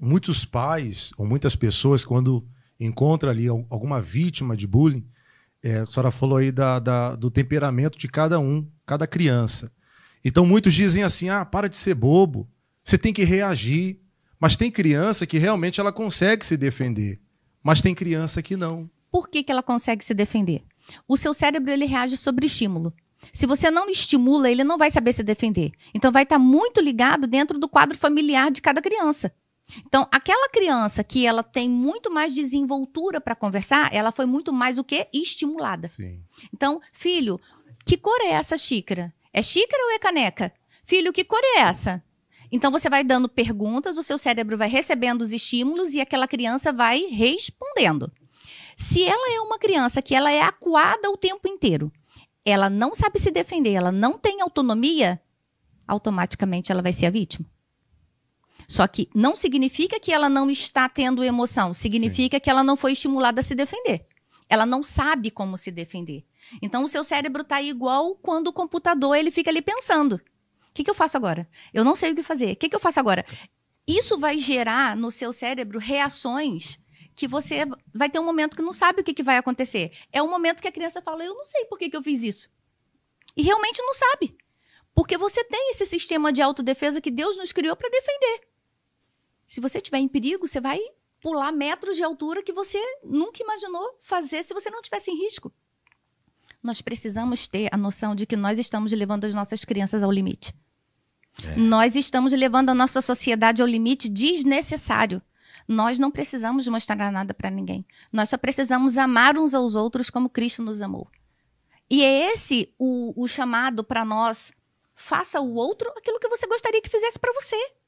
Muitos pais ou muitas pessoas, quando encontram ali alguma vítima de bullying, é, a senhora falou aí da, da, do temperamento de cada um, cada criança. Então muitos dizem assim: ah, para de ser bobo, você tem que reagir. Mas tem criança que realmente ela consegue se defender, mas tem criança que não. Por que, que ela consegue se defender? O seu cérebro ele reage sobre estímulo. Se você não estimula, ele não vai saber se defender. Então vai estar muito ligado dentro do quadro familiar de cada criança. Então, aquela criança que ela tem muito mais desenvoltura para conversar, ela foi muito mais o que estimulada. Sim. Então, filho, que cor é essa xícara? É xícara ou é caneca? Filho, que cor é essa? Então você vai dando perguntas, o seu cérebro vai recebendo os estímulos e aquela criança vai respondendo. Se ela é uma criança que ela é acuada o tempo inteiro, ela não sabe se defender, ela não tem autonomia, automaticamente ela vai ser a vítima. Só que não significa que ela não está tendo emoção, significa Sim. que ela não foi estimulada a se defender. Ela não sabe como se defender. Então o seu cérebro está igual quando o computador ele fica ali pensando. O que, que, eu faço agora? Eu não sei o que fazer. O que, que eu faço agora? Isso vai gerar no seu cérebro reações que você vai ter um momento que não sabe o que, que vai acontecer. É um momento que a criança fala: Eu não sei por que, que eu fiz isso. E realmente não sabe. Porque você tem esse sistema de autodefesa que Deus nos criou para defender. Se você estiver em perigo, você vai pular metros de altura que você nunca imaginou fazer se você não tivesse em risco. Nós precisamos ter a noção de que nós estamos levando as nossas crianças ao limite. É. Nós estamos levando a nossa sociedade ao limite desnecessário. Nós não precisamos mostrar nada para ninguém. Nós só precisamos amar uns aos outros como Cristo nos amou. E é esse o, o chamado para nós. Faça o outro aquilo que você gostaria que fizesse para você.